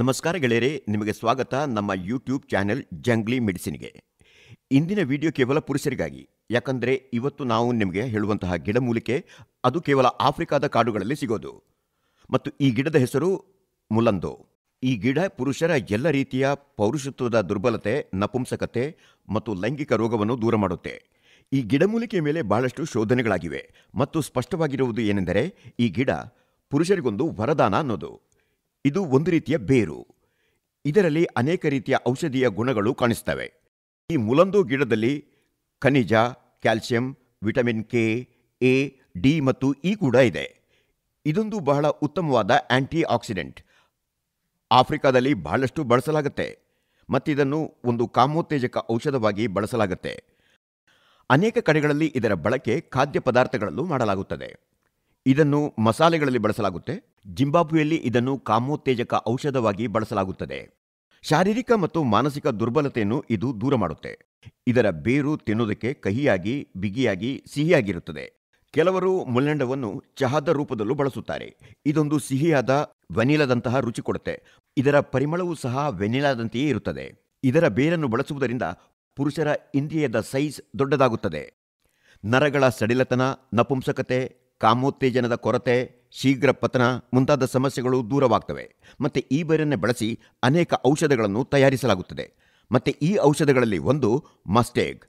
ನಮಸ್ಕಾರ ಗೆಳೆಯರೆ ನಿಮಗೆ ಸ್ವಾಗತ ನಮ್ಮ ಯೂಟ್ಯೂಬ್ ಚಾನೆಲ್ ಜಂಗ್ಲಿ ಮೆಡಿಸಿನ್ಗೆ ಇಂದಿನ ವಿಡಿಯೋ ಕೇವಲ ಪುರುಷರಿಗಾಗಿ ಯಾಕಂದರೆ ಇವತ್ತು ನಾವು ನಿಮಗೆ ಹೇಳುವಂತಹ ಗಿಡಮೂಲಿಕೆ ಅದು ಕೇವಲ ಆಫ್ರಿಕಾದ ಕಾಡುಗಳಲ್ಲಿ ಸಿಗೋದು ಮತ್ತು ಈ ಗಿಡದ ಹೆಸರು ಮುಲಂದು ಈ ಗಿಡ ಪುರುಷರ ಎಲ್ಲ ರೀತಿಯ ಪೌರುಷತ್ವದ ದುರ್ಬಲತೆ ನಪುಂಸಕತೆ ಮತ್ತು ಲೈಂಗಿಕ ರೋಗವನ್ನು ದೂರ ಮಾಡುತ್ತೆ ಈ ಗಿಡಮೂಲಿಕೆ ಮೇಲೆ ಬಹಳಷ್ಟು ಶೋಧನೆಗಳಾಗಿವೆ ಮತ್ತು ಸ್ಪಷ್ಟವಾಗಿರುವುದು ಏನೆಂದರೆ ಈ ಗಿಡ ಪುರುಷರಿಗೊಂದು ವರದಾನ ಅನ್ನೋದು ಇದು ಒಂದು ರೀತಿಯ ಬೇರು ಇದರಲ್ಲಿ ಅನೇಕ ರೀತಿಯ ಔಷಧೀಯ ಗುಣಗಳು ಕಾಣಿಸ್ತವೆ ಈ ಮುಲಂದು ಗಿಡದಲ್ಲಿ ಖನಿಜ calcium vitamin K A D ಮತ್ತು ಇ ಕೂಡ ಇದೆ ಇದೊಂದು ಬಹಳ ಉತ್ತಮವಾದ ಆಂಟಿ ಆಕ್ಸಿಡೆಂಟ್ ಆಫ್ರಿಕಾದಲ್ಲಿ ಬಹಳಷ್ಟು ಬಳಸಲಾಗುತ್ತೆ ಮತ್ತಿದನ್ನು ಒಂದು ಕಾಮೋತ್ತೇಜಕ ಔಷಧವಾಗಿ ಬಳಸಲಾಗುತ್ತೆ ಅನೇಕ ಕಡೆಗಳಲ್ಲಿ ಇದರ ಬಳಕೆ ಖಾದ್ಯ ಪದಾರ್ಥಗಳಲ್ಲೂ ಮಾಡಲಾಗುತ್ತದೆ ಇದನ್ನು ಮಸಾಲೆಗಳಲ್ಲಿ ಬಳಸಲಾಗುತ್ತೆ ಜಿಂಬಾಬ್ವೆಯಲ್ಲಿ ಇದನ್ನು ಕಾಮೋತ್ತೇಜಕ ಔಷಧವಾಗಿ ಬಳಸಲಾಗುತ್ತದೆ ಶಾರೀರಿಕ ಮತ್ತು ಮಾನಸಿಕ ದುರ್ಬಲತೆಯನ್ನು ಇದು ದೂರ ಮಾಡುತ್ತೆ ಇದರ ಬೇರು ತಿನ್ನುವುದಕ್ಕೆ ಕಹಿಯಾಗಿ ಬಿಗಿಯಾಗಿ ಸಿಹಿಯಾಗಿರುತ್ತದೆ ಕೆಲವರು ಮುಲ್ಲಂಡವನ್ನು ಚಹಾದ ರೂಪದಲ್ಲೂ ಬಳಸುತ್ತಾರೆ ಇದೊಂದು ಸಿಹಿಯಾದ ವೆನಿಲಾದಂತಹ ರುಚಿ ಕೊಡುತ್ತೆ ಇದರ ಪರಿಮಳವೂ ಸಹ ವೆನಿಲಾದಂತೆಯೇ ಇರುತ್ತದೆ ಇದರ ಬೇರನ್ನು ಬಳಸುವುದರಿಂದ ಪುರುಷರ ಇಂದ್ರಿಯದ ಸೈಜ್ ದೊಡ್ಡದಾಗುತ್ತದೆ ನರಗಳ ಸಡಿಲತನ ನಪುಂಸಕತೆ ಕಾಮೋತ್ತೇಜನದ ಕೊರತೆ ಶೀಘ್ರ ಪತನ ಮುಂತಾದ ಸಮಸ್ಯೆಗಳು ದೂರವಾಗ್ತವೆ ಮತ್ತು ಈ ಬೇರನ್ನೇ ಬಳಸಿ ಅನೇಕ ಔಷಧಗಳನ್ನು ತಯಾರಿಸಲಾಗುತ್ತದೆ ಮತ್ತು ಈ ಔಷಧಗಳಲ್ಲಿ ಒಂದು ಮಸ್ಟೇಗ್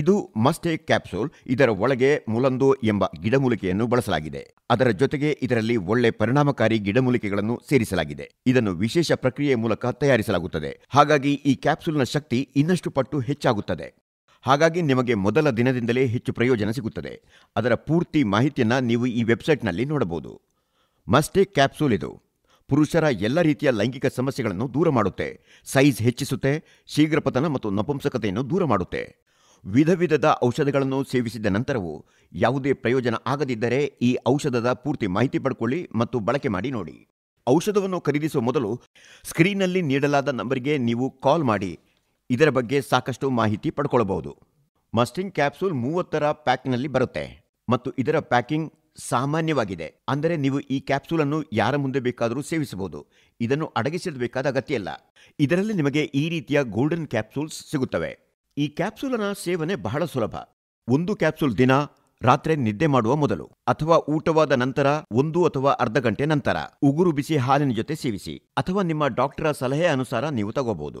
ಇದು ಮಸ್ಟೇಗ್ ಕ್ಯಾಪ್ಸೂಲ್ ಇದರ ಒಳಗೆ ಮುಲಂದು ಎಂಬ ಗಿಡಮೂಲಿಕೆಯನ್ನು ಬಳಸಲಾಗಿದೆ ಅದರ ಜೊತೆಗೆ ಇದರಲ್ಲಿ ಒಳ್ಳೆ ಪರಿಣಾಮಕಾರಿ ಗಿಡಮೂಲಿಕೆಗಳನ್ನು ಸೇರಿಸಲಾಗಿದೆ ಇದನ್ನು ವಿಶೇಷ ಪ್ರಕ್ರಿಯೆ ಮೂಲಕ ತಯಾರಿಸಲಾಗುತ್ತದೆ ಹಾಗಾಗಿ ಈ ಕ್ಯಾಪ್ಸೂಲ್ನ ಶಕ್ತಿ ಇನ್ನಷ್ಟು ಪಟ್ಟು ಹೆಚ್ಚಾಗುತ್ತದೆ ಹಾಗಾಗಿ ನಿಮಗೆ ಮೊದಲ ದಿನದಿಂದಲೇ ಹೆಚ್ಚು ಪ್ರಯೋಜನ ಸಿಗುತ್ತದೆ ಅದರ ಪೂರ್ತಿ ಮಾಹಿತಿಯನ್ನು ನೀವು ಈ ವೆಬ್ಸೈಟ್ನಲ್ಲಿ ನೋಡಬಹುದು ಮಸ್ಟೇಕ್ ಕ್ಯಾಪ್ಸೂಲ್ ಇದು ಪುರುಷರ ಎಲ್ಲ ರೀತಿಯ ಲೈಂಗಿಕ ಸಮಸ್ಯೆಗಳನ್ನು ದೂರ ಮಾಡುತ್ತೆ ಸೈಜ್ ಹೆಚ್ಚಿಸುತ್ತೆ ಶೀಘ್ರಪತನ ಮತ್ತು ನಪುಂಸಕತೆಯನ್ನು ದೂರ ಮಾಡುತ್ತೆ ವಿಧ ವಿಧದ ಔಷಧಗಳನ್ನು ಸೇವಿಸಿದ ನಂತರವೂ ಯಾವುದೇ ಪ್ರಯೋಜನ ಆಗದಿದ್ದರೆ ಈ ಔಷಧದ ಪೂರ್ತಿ ಮಾಹಿತಿ ಪಡ್ಕೊಳ್ಳಿ ಮತ್ತು ಬಳಕೆ ಮಾಡಿ ನೋಡಿ ಔಷಧವನ್ನು ಖರೀದಿಸುವ ಮೊದಲು ಸ್ಕ್ರೀನ್ನಲ್ಲಿ ನೀಡಲಾದ ನಂಬರಿಗೆ ನೀವು ಕಾಲ್ ಮಾಡಿ ಇದರ ಬಗ್ಗೆ ಸಾಕಷ್ಟು ಮಾಹಿತಿ ಪಡ್ಕೊಳ್ಳಬಹುದು ಮಸ್ಟಿಂಗ್ ಕ್ಯಾಪ್ಸೂಲ್ ಮೂವತ್ತರ ಪ್ಯಾಕ್ನಲ್ಲಿ ಬರುತ್ತೆ ಮತ್ತು ಇದರ ಪ್ಯಾಕಿಂಗ್ ಸಾಮಾನ್ಯವಾಗಿದೆ ಅಂದರೆ ನೀವು ಈ ಕ್ಯಾಪ್ಸೂಲ್ ಅನ್ನು ಯಾರ ಮುಂದೆ ಬೇಕಾದರೂ ಸೇವಿಸಬಹುದು ಇದನ್ನು ಅಡಗಿಸಿಡಬೇಕಾದ ಅಗತ್ಯ ಇಲ್ಲ ಇದರಲ್ಲಿ ನಿಮಗೆ ಈ ರೀತಿಯ ಗೋಲ್ಡನ್ ಕ್ಯಾಪ್ಸೂಲ್ಸ್ ಸಿಗುತ್ತವೆ ಈ ಕ್ಯಾಪ್ಸೂಲನ ಸೇವನೆ ಬಹಳ ಸುಲಭ ಒಂದು ಕ್ಯಾಪ್ಸೂಲ್ ದಿನ ರಾತ್ರಿ ನಿದ್ದೆ ಮಾಡುವ ಮೊದಲು ಅಥವಾ ಊಟವಾದ ನಂತರ ಒಂದು ಅಥವಾ ಅರ್ಧ ಗಂಟೆ ನಂತರ ಉಗುರು ಬಿಸಿ ಹಾಲಿನ ಜೊತೆ ಸೇವಿಸಿ ಅಥವಾ ನಿಮ್ಮ ಡಾಕ್ಟರ ಸಲಹೆ ಅನುಸಾರ ನೀವು ತಗೋಬಹುದು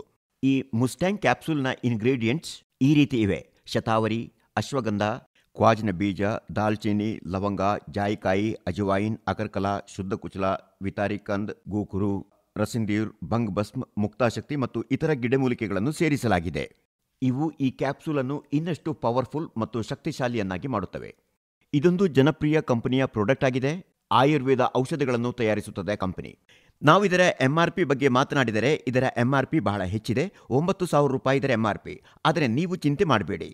ಈ ಮುಸ್ಟ್ಯಾಂಗ್ ಕ್ಯಾಪ್ಸೂಲ್ನ ಇಂಗ್ರೀಡಿಯೆಂಟ್ಸ್ ಈ ರೀತಿ ಇವೆ ಶತಾವರಿ ಅಶ್ವಗಂಧ ಕ್ವಾಜಿನ ಬೀಜ ದಾಲ್ಚೀನಿ ಲವಂಗ ಜಾಯಿಕಾಯಿ ಅಜವಾಯಿನ್ ಅಗರ್ಕಲ ಶುದ್ಧ ಕುಚಲ ವಿತಾರಿಕಂದ್ ಗೋಕುರು ರಸಿಂದೀರ್ ಬಂಗ್ ಭಸ್ಮ್ ಮುಕ್ತಾಶಕ್ತಿ ಮತ್ತು ಇತರ ಗಿಡಮೂಲಿಕೆಗಳನ್ನು ಸೇರಿಸಲಾಗಿದೆ ಇವು ಈ ಅನ್ನು ಇನ್ನಷ್ಟು ಪವರ್ಫುಲ್ ಮತ್ತು ಶಕ್ತಿಶಾಲಿಯನ್ನಾಗಿ ಮಾಡುತ್ತವೆ ಇದೊಂದು ಜನಪ್ರಿಯ ಕಂಪನಿಯ ಪ್ರಾಡಕ್ಟ್ ಆಗಿದೆ ಆಯುರ್ವೇದ ಔಷಧಗಳನ್ನು ತಯಾರಿಸುತ್ತದೆ ಕಂಪನಿ ನಾವು ಇದರ ಎಂ ಆರ್ ಪಿ ಬಗ್ಗೆ ಮಾತನಾಡಿದರೆ ಇದರ ಎಂ ಆರ್ ಪಿ ಬಹಳ ಹೆಚ್ಚಿದೆ ಒಂಬತ್ತು ಸಾವಿರ ರೂಪಾಯಿ ಇದರ ಎಂ ಆರ್ ಪಿ ಆದರೆ ನೀವು ಚಿಂತೆ ಮಾಡಬೇಡಿ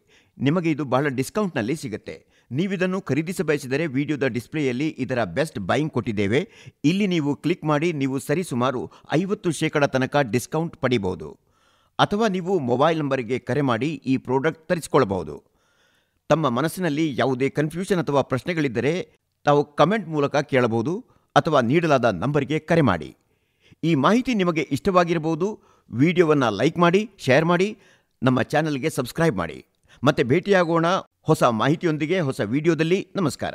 ನಿಮಗೆ ಇದು ಬಹಳ ಡಿಸ್ಕೌಂಟ್ನಲ್ಲಿ ಸಿಗುತ್ತೆ ನೀವಿದನ್ನು ಖರೀದಿಸಬಯಸಿದರೆ ವಿಡಿಯೋದ ಡಿಸ್ಪ್ಲೇಯಲ್ಲಿ ಇದರ ಬೆಸ್ಟ್ ಬೈಯಿಂಗ್ ಕೊಟ್ಟಿದ್ದೇವೆ ಇಲ್ಲಿ ನೀವು ಕ್ಲಿಕ್ ಮಾಡಿ ನೀವು ಸರಿಸುಮಾರು ಐವತ್ತು ಶೇಕಡ ತನಕ ಡಿಸ್ಕೌಂಟ್ ಪಡಿಬಹುದು ಅಥವಾ ನೀವು ಮೊಬೈಲ್ ನಂಬರಿಗೆ ಕರೆ ಮಾಡಿ ಈ ಪ್ರಾಡಕ್ಟ್ ತರಿಸಿಕೊಳ್ಳಬಹುದು ತಮ್ಮ ಮನಸ್ಸಿನಲ್ಲಿ ಯಾವುದೇ ಕನ್ಫ್ಯೂಷನ್ ಅಥವಾ ಪ್ರಶ್ನೆಗಳಿದ್ದರೆ ತಾವು ಕಮೆಂಟ್ ಮೂಲಕ ಕೇಳಬಹುದು ಅಥವಾ ನೀಡಲಾದ ನಂಬರ್ಗೆ ಕರೆ ಮಾಡಿ ಈ ಮಾಹಿತಿ ನಿಮಗೆ ಇಷ್ಟವಾಗಿರಬಹುದು ವಿಡಿಯೋವನ್ನು ಲೈಕ್ ಮಾಡಿ ಶೇರ್ ಮಾಡಿ ನಮ್ಮ ಚಾನಲ್ಗೆ ಸಬ್ಸ್ಕ್ರೈಬ್ ಮಾಡಿ ಮತ್ತೆ ಭೇಟಿಯಾಗೋಣ ಹೊಸ ಮಾಹಿತಿಯೊಂದಿಗೆ ಹೊಸ ವಿಡಿಯೋದಲ್ಲಿ ನಮಸ್ಕಾರ